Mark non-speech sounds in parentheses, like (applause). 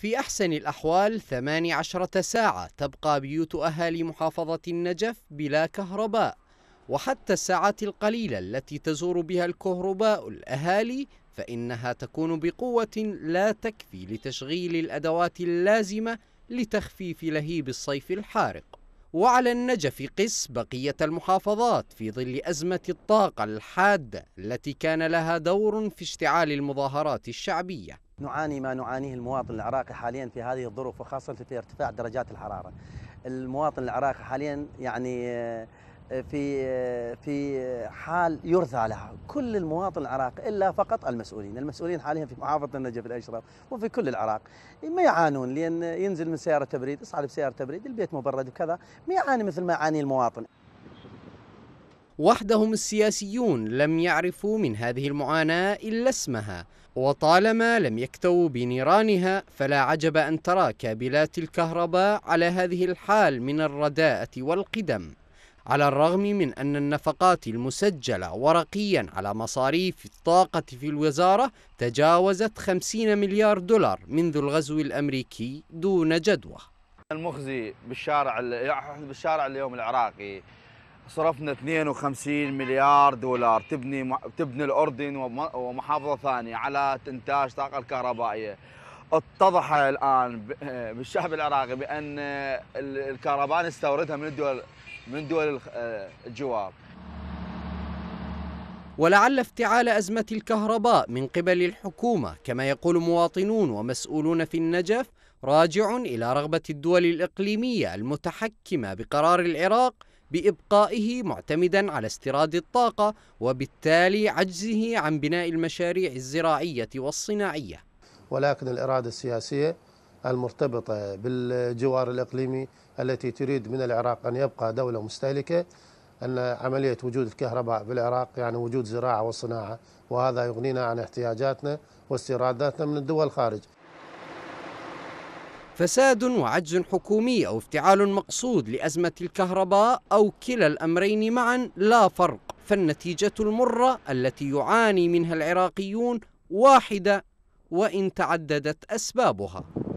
في أحسن الأحوال 18 ساعة تبقى بيوت أهالي محافظة النجف بلا كهرباء وحتى الساعات القليلة التي تزور بها الكهرباء الأهالي فإنها تكون بقوة لا تكفي لتشغيل الأدوات اللازمة لتخفيف لهيب الصيف الحارق وعلى النجف قس بقية المحافظات في ظل أزمة الطاقة الحادة التي كان لها دور في اشتعال المظاهرات الشعبية نعاني ما نعانيه المواطن العراقي حاليا في هذه الظروف وخاصة في ارتفاع درجات الحرارة المواطن العراقي حاليا يعني آه، في آه، في حال يرثى لها كل المواطن العراقي الا فقط المسؤولين، المسؤولين حاليا في محافظه النجف الاشرف وفي كل العراق ما يعانون لان ينزل من سياره تبريد، يصعد بسياره تبريد، البيت مبرد وكذا، ما يعاني مثل ما يعاني المواطن. وحدهم السياسيون لم يعرفوا من هذه المعاناة إلا اسمها وطالما لم يكتووا بنيرانها فلا عجب أن ترى كابلات الكهرباء على هذه الحال من الرداءة والقدم على الرغم من أن النفقات المسجلة ورقيا على مصاريف الطاقة في الوزارة تجاوزت 50 مليار دولار منذ الغزو الأمريكي دون جدوى المخزي بالشارع يعني بالشارع اليوم العراقي صرفنا 52 مليار دولار تبني تبني الاردن ومحافظه ثانيه على انتاج طاقه الكهربائيه اتضح الان (laughs) بالشعب العراقي بان الكهرباء نستوردها من الدول من دول آه، الجوار ولعل افتعال ازمه الكهرباء من قبل الحكومه كما يقول مواطنون ومسؤولون في النجف راجع الى رغبه الدول الاقليميه المتحكمه بقرار العراق بإبقائه معتمدا على استيراد الطاقة وبالتالي عجزه عن بناء المشاريع الزراعية والصناعية ولكن الإرادة السياسية المرتبطة بالجوار الإقليمي التي تريد من العراق أن يبقى دولة مستهلكة أن عملية وجود الكهرباء بالعراق يعني وجود زراعة وصناعة وهذا يغنينا عن احتياجاتنا واستيراداتنا من الدول الخارج فساد وعجز حكومي أو افتعال مقصود لأزمة الكهرباء أو كلا الأمرين معا لا فرق فالنتيجة المرة التي يعاني منها العراقيون واحدة وإن تعددت أسبابها